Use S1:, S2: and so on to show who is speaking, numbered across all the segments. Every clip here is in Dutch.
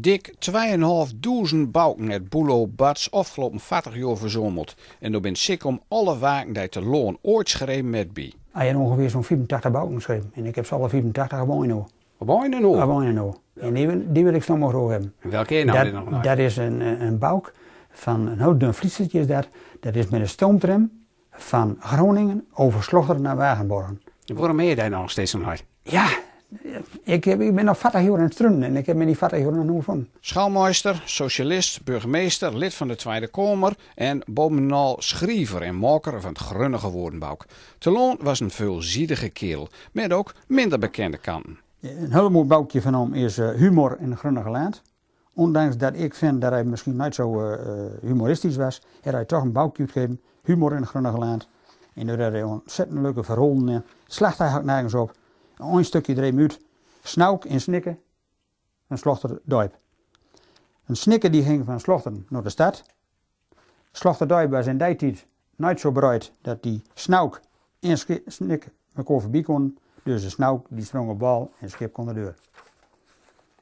S1: dik 2.500 bouken het Boelo Bats afgelopen 40 jaar verzomeld. En door ben ik om alle waken die te loon ooit schreef met bij.
S2: Hij heeft ongeveer zo'n 84 balken geschreven. En ik heb ze alle 84 gewoon nou. Gewoon nou? Gewoon En die wil, die wil ik nog maar hebben. welke
S1: een dat, nog Dat
S2: is een, eh, een van een heel dun dat. is met een stoomtram van Groningen over naar Wagenborgen. Waarom heet je daar nog steeds zo hard? Ja, ik, heb, ben nog Fatah aan het Strunnen en ik heb me die Fatah aan van.
S1: Schouwmeister, socialist, burgemeester, lid van de Tweede Kamer en bovenal schrijver en maker van het grunnige woordenboek. Teloon was een veelzijdige kerel, met ook minder bekende kanten.
S2: Een mooi boukje van hem is eh, humor en grunnige land. Ondanks dat ik vind dat hij misschien niet zo eh, eh, humoristisch was, heeft hij toch een boukje gegeven. humor en grunnige Land. En daar had hij ontzettend leuke verrollen in. Slacht hij nergens op. Een stukje drie minuut. Snauk in snikken. En Slochterduip. Een snikken die ging van slachter naar de stad. Slochterduip was in die tijd nooit zo breed dat die snauk in snik koffer voorbij kon. Dus de snauk die sprong op bal en schip kon de deur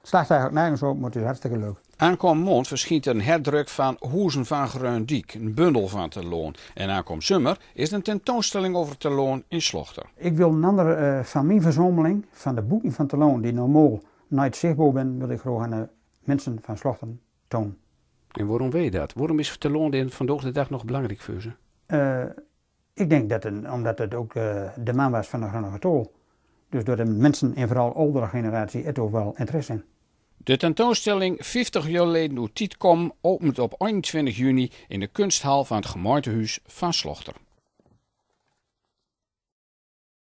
S2: slaagt eigenlijk nergens op, maar het is hartstikke leuk.
S1: Aankom Mond verschiet een herdruk van Hoezen van Gruindiek, een bundel van teloon. En aankom Summer is een tentoonstelling over teloon in Slochter.
S2: Ik wil een andere uh, van mijn van de boeken van teloon die normaal nooit zichtbaar ben, wil ik graag aan de mensen van Slochter tonen. En waarom weet je dat? Waarom is teloon loon vandaag de dag nog belangrijk voor ze? Eh, ik denk dat, omdat het ook eh, de man was van de Groene Tol. Dus door de mensen en vooral oudere generatie het ook wel interesse in.
S1: De tentoonstelling 50 jaar geleden Tietkom opent op 21 juni in de kunsthal van het gemeentehuis van Slochter.